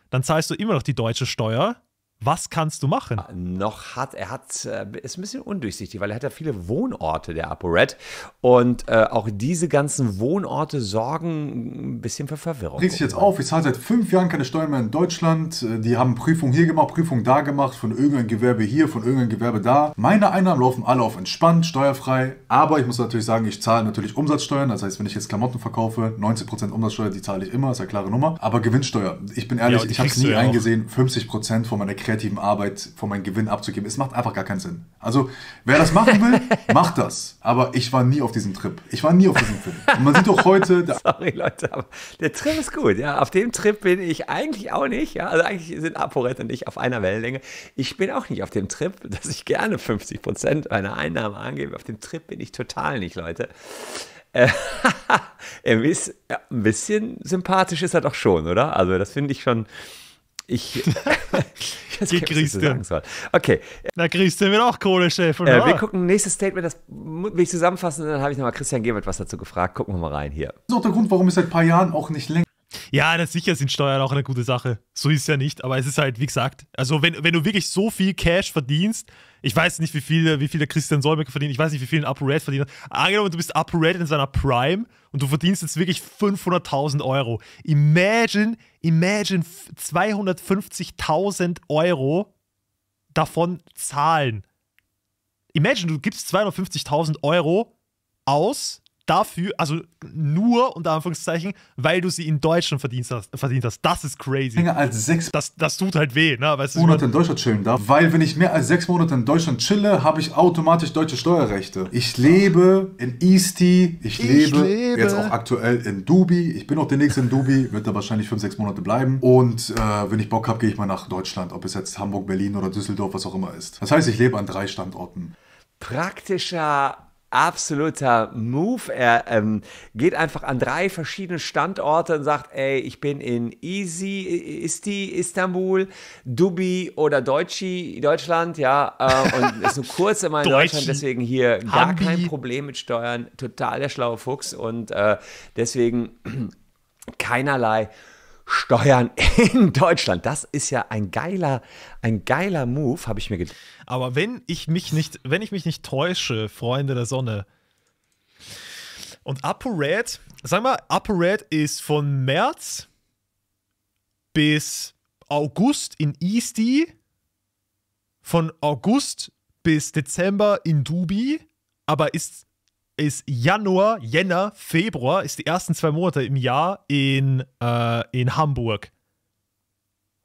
dann zahlst du immer noch die deutsche Steuer was kannst du machen? Ah, noch hat er hat äh, ist ein bisschen undurchsichtig, weil er hat ja viele Wohnorte der ApoRed und äh, auch diese ganzen Wohnorte sorgen ein bisschen für Verwirrung. Regt sich jetzt auf, ich zahle seit fünf Jahren keine Steuern mehr in Deutschland. Äh, die haben Prüfung hier gemacht, Prüfung da gemacht, von irgendeinem Gewerbe hier, von irgendeinem Gewerbe da. Meine Einnahmen laufen alle auf entspannt, steuerfrei. Aber ich muss natürlich sagen, ich zahle natürlich Umsatzsteuern. Das heißt, wenn ich jetzt Klamotten verkaufe, 90% Umsatzsteuer, die zahle ich immer, ist ja klare Nummer. Aber Gewinnsteuer, ich bin ehrlich, ja, ich habe es nie eingesehen, 50% von meiner Kredit kreativen Arbeit von meinem Gewinn abzugeben. Es macht einfach gar keinen Sinn. Also, wer das machen will, macht das. Aber ich war nie auf diesem Trip. Ich war nie auf diesem Film. Und man sieht doch heute. Sorry, Leute, aber der Trip ist gut. Ja, auf dem Trip bin ich eigentlich auch nicht. Ja, also eigentlich sind ApoRed und ich auf einer Wellenlänge. Ich bin auch nicht auf dem Trip, dass ich gerne 50 Prozent meiner Einnahmen angebe. Auf dem Trip bin ich total nicht, Leute. Äh, ein bisschen sympathisch ist er doch schon, oder? Also, das finde ich schon. Ich, ich weiß nicht, ich sagen soll. Okay. Na, Christian wird auch Kohlechef. Äh, wir gucken nächstes Statement, das will ich zusammenfassen. Dann habe ich nochmal Christian Gebert was dazu gefragt. Gucken wir mal rein hier. Das ist auch der Grund, warum es seit ein paar Jahren auch nicht länger ja, das sicher sind Steuern auch eine gute Sache. So ist es ja nicht, aber es ist halt, wie gesagt, also wenn, wenn du wirklich so viel Cash verdienst, ich weiß nicht, wie viel, wie viel der Christian Solmecke verdient, ich weiß nicht, wie viel ein ApoRed verdient hat. Angenommen, du bist ApoRed in seiner Prime und du verdienst jetzt wirklich 500.000 Euro. Imagine, imagine 250.000 Euro davon zahlen. Imagine, du gibst 250.000 Euro aus dafür, also nur unter Anführungszeichen, weil du sie in Deutschland verdient hast. Verdient hast. Das ist crazy. Länger als sechs das, das tut halt weh, ne? Weißt du, Monate in Deutschland chillen darf. Weil wenn ich mehr als sechs Monate in Deutschland chille, habe ich automatisch deutsche Steuerrechte. Ich lebe in Eastie, ich, ich lebe, lebe, jetzt auch aktuell in Dubi. Ich bin auch demnächst in Dubi, wird da wahrscheinlich fünf, sechs Monate bleiben. Und äh, wenn ich Bock habe, gehe ich mal nach Deutschland, ob es jetzt Hamburg, Berlin oder Düsseldorf, was auch immer ist. Das heißt, ich lebe an drei Standorten. Praktischer absoluter Move. Er ähm, geht einfach an drei verschiedene Standorte und sagt, ey, ich bin in Easy, Isti, Istanbul, Dubi oder Deutschi, Deutschland, ja, äh, und ist nur kurz immer in Deutschland, deswegen hier gar Hambi. kein Problem mit Steuern. Total der schlaue Fuchs und äh, deswegen keinerlei Steuern in Deutschland. Das ist ja ein geiler, ein geiler Move, habe ich mir gedacht. Aber wenn ich mich nicht, wenn ich mich nicht täusche, Freunde der Sonne. Und ApoRed, sag mal, ApoRed ist von März bis August in Eastie, von August bis Dezember in Dubi, aber ist ist Januar, Jänner, Februar, ist die ersten zwei Monate im Jahr in, äh, in Hamburg.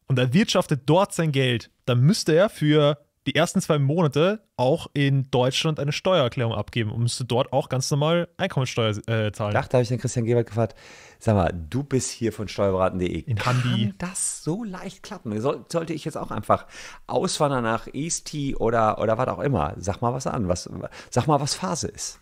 Und er wirtschaftet dort sein Geld. Dann müsste er für die ersten zwei Monate auch in Deutschland eine Steuererklärung abgeben und müsste dort auch ganz normal Einkommensteuer äh, zahlen. Dachte, da habe ich den Christian Gebert gefragt, sag mal, du bist hier von steuerberaten.de. In Kann das so leicht klappen? Soll, sollte ich jetzt auch einfach auswandern nach Eastie oder, oder was auch immer? Sag mal was an, was, sag mal, was Phase ist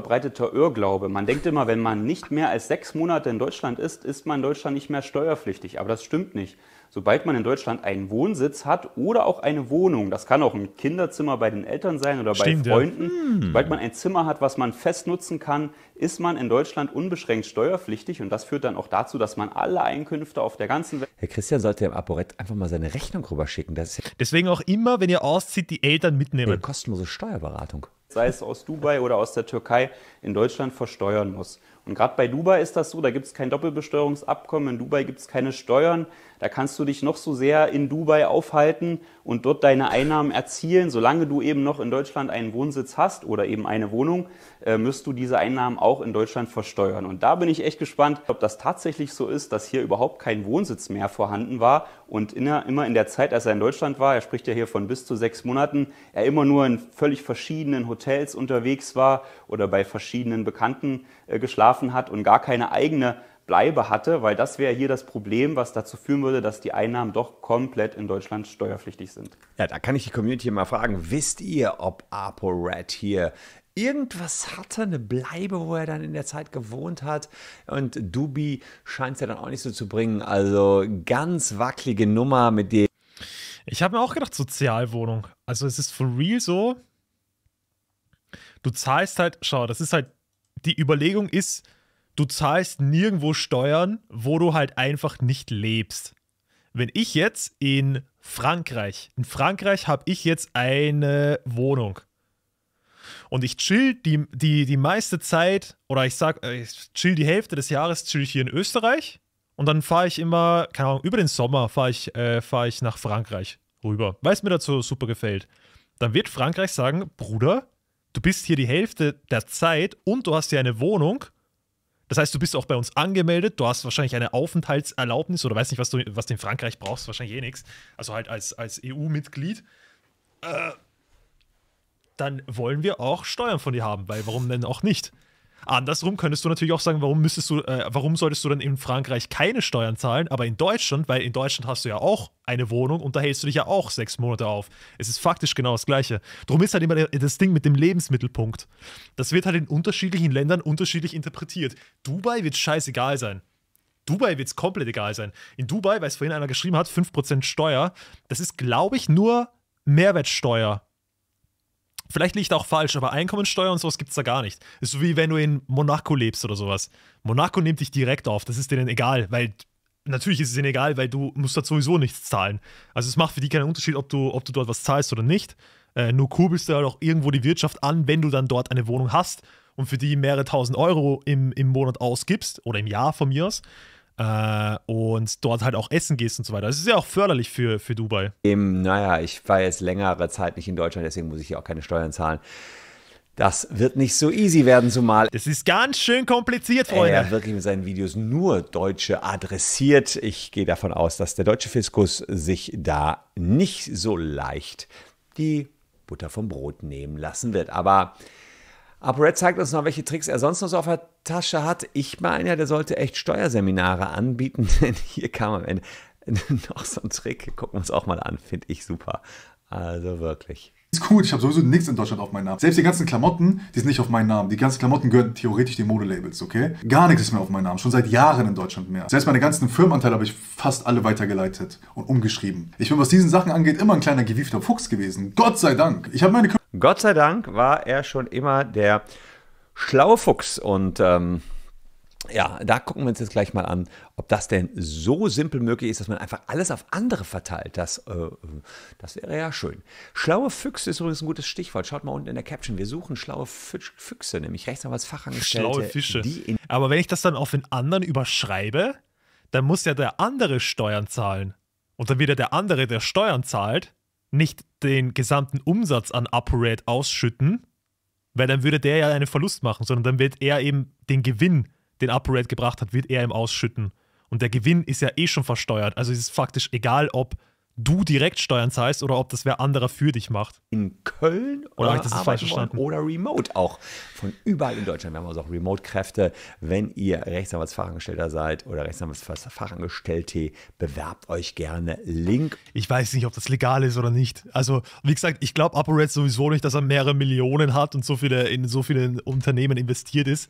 verbreiteter Irrglaube. Man denkt immer, wenn man nicht mehr als sechs Monate in Deutschland ist, ist man in Deutschland nicht mehr steuerpflichtig. Aber das stimmt nicht. Sobald man in Deutschland einen Wohnsitz hat oder auch eine Wohnung, das kann auch ein Kinderzimmer bei den Eltern sein oder stimmt, bei Freunden, ja. hm. sobald man ein Zimmer hat, was man fest nutzen kann, ist man in Deutschland unbeschränkt steuerpflichtig und das führt dann auch dazu, dass man alle Einkünfte auf der ganzen Welt. Herr Christian sollte dem Aporett einfach mal seine Rechnung rüberschicken. Das Deswegen auch immer, wenn ihr auszieht, die Eltern mitnehmen. Eine kostenlose Steuerberatung sei es aus Dubai oder aus der Türkei, in Deutschland versteuern muss. Und gerade bei Dubai ist das so, da gibt es kein Doppelbesteuerungsabkommen, in Dubai gibt es keine Steuern. Da kannst du dich noch so sehr in Dubai aufhalten und dort deine Einnahmen erzielen. Solange du eben noch in Deutschland einen Wohnsitz hast oder eben eine Wohnung, äh, müsst du diese Einnahmen auch in Deutschland versteuern. Und da bin ich echt gespannt, ob das tatsächlich so ist, dass hier überhaupt kein Wohnsitz mehr vorhanden war und in der, immer in der Zeit, als er in Deutschland war, er spricht ja hier von bis zu sechs Monaten, er immer nur in völlig verschiedenen Hotels unterwegs war oder bei verschiedenen Bekannten äh, geschlafen hat und gar keine eigene bleibe hatte, weil das wäre hier das Problem, was dazu führen würde, dass die Einnahmen doch komplett in Deutschland steuerpflichtig sind. Ja, da kann ich die Community mal fragen, wisst ihr, ob ApoRed hier irgendwas hatte, eine Bleibe, wo er dann in der Zeit gewohnt hat. Und Dubi scheint es ja dann auch nicht so zu bringen. Also ganz wackelige Nummer mit dem. Ich habe mir auch gedacht, Sozialwohnung. Also es ist for real so. Du zahlst halt, schau, das ist halt, die Überlegung ist, du zahlst nirgendwo Steuern, wo du halt einfach nicht lebst. Wenn ich jetzt in Frankreich, in Frankreich habe ich jetzt eine Wohnung und ich chill die, die, die meiste Zeit oder ich sag, äh, ich chill die Hälfte des Jahres chill ich hier in Österreich und dann fahre ich immer, keine Ahnung, über den Sommer fahre ich, äh, fahr ich nach Frankreich rüber, weil es mir dazu super gefällt. Dann wird Frankreich sagen, Bruder, du bist hier die Hälfte der Zeit und du hast hier eine Wohnung das heißt, du bist auch bei uns angemeldet, du hast wahrscheinlich eine Aufenthaltserlaubnis oder weiß nicht, was du, was du in Frankreich brauchst, wahrscheinlich eh nichts. Also halt als, als EU-Mitglied. Äh, dann wollen wir auch Steuern von dir haben, weil warum denn auch nicht? Andersrum könntest du natürlich auch sagen, warum müsstest du, äh, warum solltest du dann in Frankreich keine Steuern zahlen, aber in Deutschland, weil in Deutschland hast du ja auch eine Wohnung und da hältst du dich ja auch sechs Monate auf. Es ist faktisch genau das Gleiche. Drum ist halt immer das Ding mit dem Lebensmittelpunkt. Das wird halt in unterschiedlichen Ländern unterschiedlich interpretiert. Dubai wird scheißegal sein. Dubai wird es komplett egal sein. In Dubai, weil es vorhin einer geschrieben hat, 5% Steuer, das ist, glaube ich, nur Mehrwertsteuer Vielleicht liegt auch falsch, aber Einkommensteuer und sowas gibt es da gar nicht. Ist so wie wenn du in Monaco lebst oder sowas. Monaco nimmt dich direkt auf, das ist denen egal, weil natürlich ist es denen egal, weil du musst da sowieso nichts zahlen. Also es macht für die keinen Unterschied, ob du, ob du dort was zahlst oder nicht. Äh, nur kurbelst du halt auch irgendwo die Wirtschaft an, wenn du dann dort eine Wohnung hast und für die mehrere tausend Euro im, im Monat ausgibst oder im Jahr von mir aus. Äh, und dort halt auch essen gehst und so weiter. Das ist ja auch förderlich für, für Dubai. Eben, naja, ich war jetzt längere Zeit nicht in Deutschland, deswegen muss ich ja auch keine Steuern zahlen. Das wird nicht so easy werden, zumal. Das ist ganz schön kompliziert, Freunde. Er wirklich mit seinen Videos nur Deutsche adressiert. Ich gehe davon aus, dass der deutsche Fiskus sich da nicht so leicht die Butter vom Brot nehmen lassen wird. Aber aber Red zeigt uns noch, welche Tricks er sonst noch so auf der Tasche hat. Ich meine ja, der sollte echt Steuerseminare anbieten, denn hier kam am Ende noch so ein Trick. Gucken wir uns auch mal an, finde ich super. Also wirklich. Ist gut, ich habe sowieso nichts in Deutschland auf meinem Namen. Selbst die ganzen Klamotten, die sind nicht auf meinem Namen. Die ganzen Klamotten gehören theoretisch den Modelabels, okay? Gar nichts ist mehr auf meinem Namen, schon seit Jahren in Deutschland mehr. Selbst meine ganzen Firmenanteile habe ich fast alle weitergeleitet und umgeschrieben. Ich bin, was diesen Sachen angeht, immer ein kleiner gewiefter Fuchs gewesen. Gott sei Dank. Ich habe meine Gott sei Dank war er schon immer der Schlaufuchs und ähm, ja, da gucken wir uns jetzt gleich mal an, ob das denn so simpel möglich ist, dass man einfach alles auf andere verteilt. Das, äh, das wäre ja schön. Schlaue Füchse ist übrigens ein gutes Stichwort. Schaut mal unten in der Caption. Wir suchen schlaue Füchse, nämlich rechts haben wir Fachangestellte. Schlaue Fische. Aber wenn ich das dann auf den anderen überschreibe, dann muss ja der andere Steuern zahlen. Und dann wieder der andere, der Steuern zahlt, nicht den gesamten Umsatz an ApoRed ausschütten, weil dann würde der ja einen Verlust machen, sondern dann wird er eben den Gewinn, den ApoRed gebracht hat, wird er ihm ausschütten. Und der Gewinn ist ja eh schon versteuert. Also es ist faktisch egal, ob du direkt Steuern zahlst oder ob das wer anderer für dich macht. In Köln oder, oder das falsch verstanden? oder remote auch. Von überall in Deutschland. Wir haben also auch Remote-Kräfte. Wenn ihr Rechtsanwaltsfachangestellter seid oder Rechtsanwaltsfachangestellte, bewerbt euch gerne. Link. Ich weiß nicht, ob das legal ist oder nicht. Also, wie gesagt, ich glaube ApoRed sowieso nicht, dass er mehrere Millionen hat und so viele in so vielen Unternehmen investiert ist.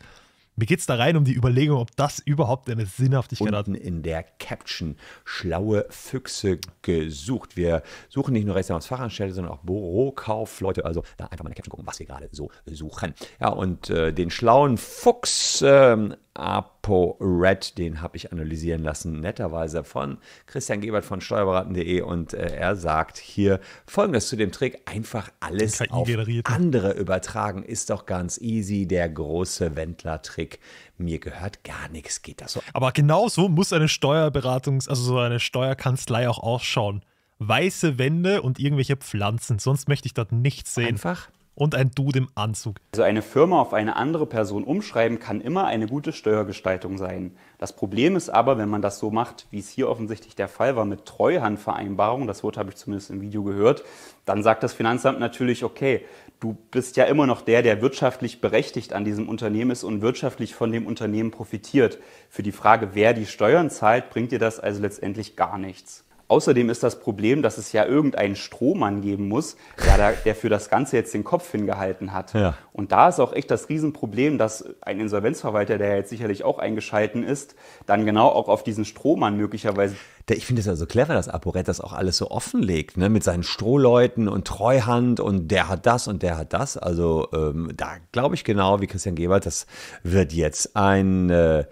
Mir geht es da rein um die Überlegung, ob das überhaupt eine Sinnhaftigkeit Unten hat. In der Caption schlaue Füchse gesucht. Wir suchen nicht nur Restaurants, sondern auch Bürokaufleute. Also da einfach mal in der Caption gucken, was wir gerade so suchen. Ja, und äh, den schlauen Fuchs. Ähm, ApoRed, den habe ich analysieren lassen, netterweise von Christian Gebert von steuerberaten.de und äh, er sagt hier folgendes zu dem Trick, einfach alles auf ne? andere übertragen, ist doch ganz easy, der große Wendler-Trick, mir gehört gar nichts, geht das so. Aber genau so muss eine Steuerberatungs-, also so eine Steuerkanzlei auch ausschauen weiße Wände und irgendwelche Pflanzen. Sonst möchte ich dort nichts sehen. Einfach und ein Dude im Anzug. Also eine Firma auf eine andere Person umschreiben kann immer eine gute Steuergestaltung sein. Das Problem ist aber, wenn man das so macht, wie es hier offensichtlich der Fall war mit Treuhandvereinbarung, das Wort habe ich zumindest im Video gehört, dann sagt das Finanzamt natürlich, okay, du bist ja immer noch der, der wirtschaftlich berechtigt an diesem Unternehmen ist und wirtschaftlich von dem Unternehmen profitiert. Für die Frage, wer die Steuern zahlt, bringt dir das also letztendlich gar nichts. Außerdem ist das Problem, dass es ja irgendeinen Strohmann geben muss, der, der für das Ganze jetzt den Kopf hingehalten hat. Ja. Und da ist auch echt das Riesenproblem, dass ein Insolvenzverwalter, der jetzt sicherlich auch eingeschalten ist, dann genau auch auf diesen Strohmann möglicherweise ich finde es ja so clever, dass Aporet das auch alles so offenlegt, ne? mit seinen Strohleuten und Treuhand und der hat das und der hat das. Also ähm, da glaube ich genau wie Christian Gebert, das wird jetzt ein, äh,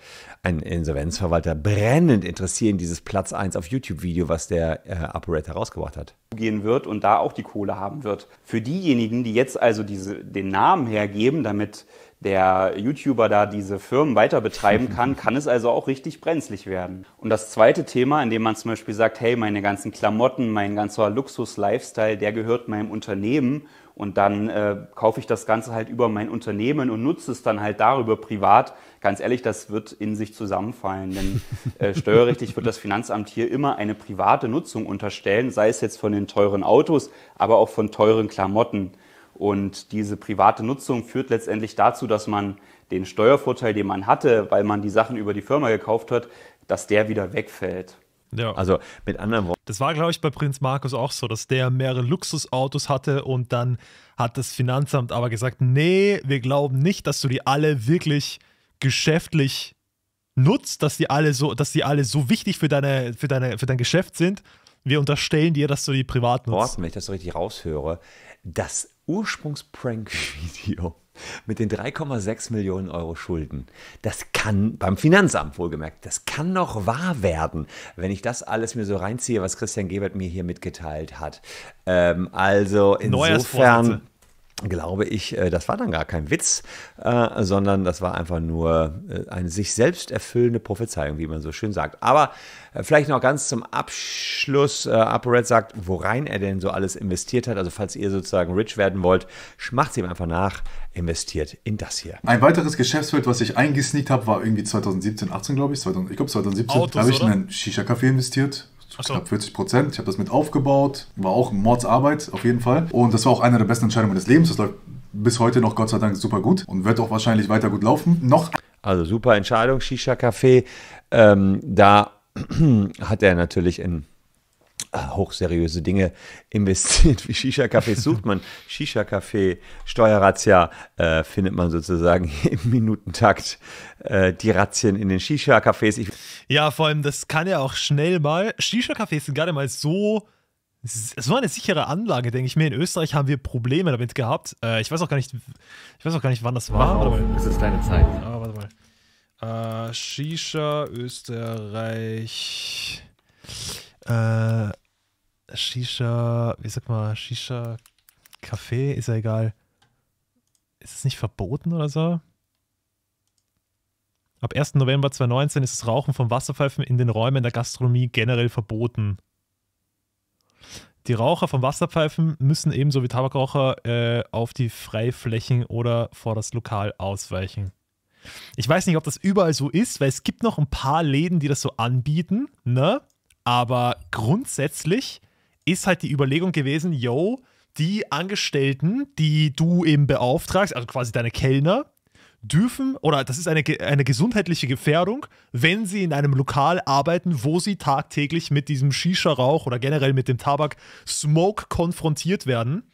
ein Insolvenzverwalter brennend interessieren, dieses Platz 1 auf YouTube-Video, was der äh, Aporet herausgebracht hat. Gehen wird und da auch die Kohle haben wird. Für diejenigen, die jetzt also diese, den Namen hergeben, damit der YouTuber da diese Firmen weiter betreiben kann, kann es also auch richtig brenzlig werden. Und das zweite Thema, in dem man zum Beispiel sagt, hey, meine ganzen Klamotten, mein ganzer Luxus-Lifestyle, der gehört meinem Unternehmen und dann äh, kaufe ich das Ganze halt über mein Unternehmen und nutze es dann halt darüber privat. Ganz ehrlich, das wird in sich zusammenfallen, denn äh, steuerrechtlich wird das Finanzamt hier immer eine private Nutzung unterstellen, sei es jetzt von den teuren Autos, aber auch von teuren Klamotten. Und diese private Nutzung führt letztendlich dazu, dass man den Steuervorteil, den man hatte, weil man die Sachen über die Firma gekauft hat, dass der wieder wegfällt. Ja. Also mit anderen Worten. Das war, glaube ich, bei Prinz Markus auch so, dass der mehrere Luxusautos hatte und dann hat das Finanzamt aber gesagt, nee, wir glauben nicht, dass du die alle wirklich geschäftlich nutzt, dass die alle so, dass die alle so wichtig für, deine, für, deine, für dein Geschäft sind. Wir unterstellen dir, dass du die privat nutzt. Worten, wenn ich das so richtig raushöre, dass Ursprungsprank-Video mit den 3,6 Millionen Euro Schulden. Das kann beim Finanzamt wohlgemerkt, das kann noch wahr werden, wenn ich das alles mir so reinziehe, was Christian Gebert mir hier mitgeteilt hat. Ähm, also insofern glaube ich, äh, das war dann gar kein Witz, äh, sondern das war einfach nur äh, eine sich selbst erfüllende Prophezeiung, wie man so schön sagt. Aber vielleicht noch ganz zum Abschluss. ApoRed sagt, worein er denn so alles investiert hat. Also falls ihr sozusagen rich werden wollt, macht es ihm einfach nach, investiert in das hier. Ein weiteres Geschäftsfeld, was ich eingesneakt habe, war irgendwie 2017, 18 glaube ich. Ich glaube 2017 habe ich in einen Shisha-Café investiert so. knapp 40 Prozent. Ich habe das mit aufgebaut, war auch Mordsarbeit auf jeden Fall. Und das war auch eine der besten Entscheidungen meines Lebens. Das läuft bis heute noch Gott sei Dank super gut und wird auch wahrscheinlich weiter gut laufen. Noch also super Entscheidung, Shisha Café. Ähm, da hat er natürlich in äh, hochseriöse Dinge investiert, wie Shisha-Cafés sucht man. Shisha-Café, Steuerrazzia äh, findet man sozusagen im Minutentakt äh, die Razzien in den Shisha-Cafés. Ja, vor allem, das kann ja auch schnell mal. Shisha-Cafés sind gerade mal so. Es war eine sichere Anlage, denke ich mir. In Österreich haben wir Probleme damit gehabt. Äh, ich weiß auch gar nicht, ich weiß auch gar nicht, wann das war. warte mal. Es ist deine Zeit. Ah, warte mal. Äh, Shisha Österreich. Äh, Shisha, wie sagt man, Shisha Kaffee ist ja egal. Ist es nicht verboten oder so? Ab 1. November 2019 ist das Rauchen von Wasserpfeifen in den Räumen der Gastronomie generell verboten. Die Raucher von Wasserpfeifen müssen ebenso wie Tabakraucher äh, auf die Freiflächen oder vor das Lokal ausweichen. Ich weiß nicht, ob das überall so ist, weil es gibt noch ein paar Läden, die das so anbieten, ne? Aber grundsätzlich ist halt die Überlegung gewesen, yo, die Angestellten, die du eben beauftragst, also quasi deine Kellner, dürfen, oder das ist eine, eine gesundheitliche Gefährdung, wenn sie in einem Lokal arbeiten, wo sie tagtäglich mit diesem Shisha-Rauch oder generell mit dem Tabak-Smoke konfrontiert werden.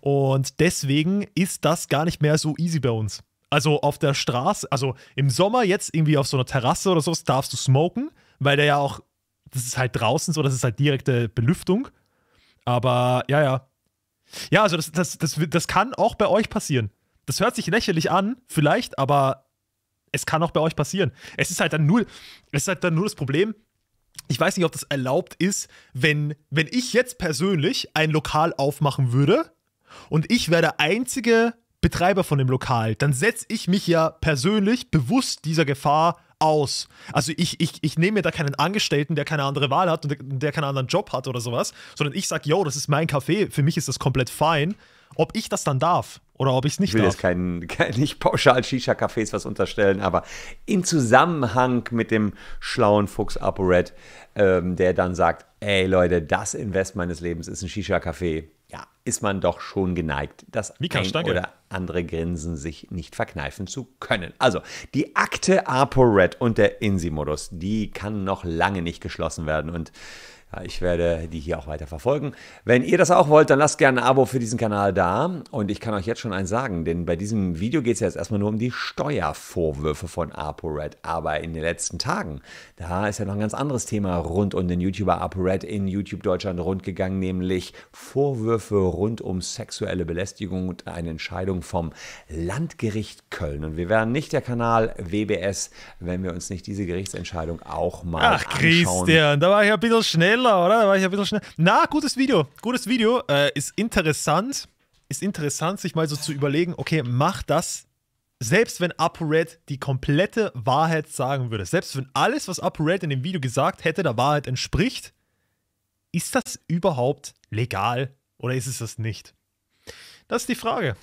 Und deswegen ist das gar nicht mehr so easy bei uns. Also auf der Straße, also im Sommer jetzt irgendwie auf so einer Terrasse oder sowas darfst du smoken, weil der ja auch, das ist halt draußen so, das ist halt direkte Belüftung. Aber ja, ja. Ja, also das, das, das, das kann auch bei euch passieren. Das hört sich lächerlich an, vielleicht, aber es kann auch bei euch passieren. Es ist halt dann nur, es ist halt dann nur das Problem, ich weiß nicht, ob das erlaubt ist, wenn, wenn ich jetzt persönlich ein Lokal aufmachen würde und ich wäre der einzige Betreiber von dem Lokal, dann setze ich mich ja persönlich bewusst dieser Gefahr aus. Also ich, ich, ich nehme mir da keinen Angestellten, der keine andere Wahl hat und der, der keinen anderen Job hat oder sowas, sondern ich sage, yo, das ist mein Kaffee, für mich ist das komplett fein. Ob ich das dann darf oder ob ich es nicht darf. Ich will darf. jetzt kein, kein, nicht pauschal Shisha-Cafés was unterstellen, aber in Zusammenhang mit dem schlauen Fuchs ApoRed, ähm, der dann sagt, ey Leute, das Invest meines Lebens ist ein Shisha-Café ja, ist man doch schon geneigt, das Mika, ein danke. oder andere Grinsen sich nicht verkneifen zu können. Also, die Akte ApoRed und der Insi-Modus, die kann noch lange nicht geschlossen werden und ich werde die hier auch weiter verfolgen. Wenn ihr das auch wollt, dann lasst gerne ein Abo für diesen Kanal da. Und ich kann euch jetzt schon eins sagen, denn bei diesem Video geht es ja jetzt erstmal nur um die Steuervorwürfe von ApoRed. Aber in den letzten Tagen, da ist ja noch ein ganz anderes Thema rund um den YouTuber ApoRed in YouTube Deutschland rundgegangen, nämlich Vorwürfe rund um sexuelle Belästigung und eine Entscheidung vom Landgericht Köln. Und wir wären nicht der Kanal WBS, wenn wir uns nicht diese Gerichtsentscheidung auch mal Ach, anschauen. Ach Christian, da war ich ein bisschen schnell schneller, oder? Da war ich ein bisschen schneller. Na, gutes Video. Gutes Video. Äh, ist interessant. Ist interessant, sich mal so zu überlegen, okay, macht das, selbst wenn ApoRed die komplette Wahrheit sagen würde, selbst wenn alles, was ApoRed in dem Video gesagt hätte, der Wahrheit entspricht, ist das überhaupt legal oder ist es das nicht? Das ist die Frage.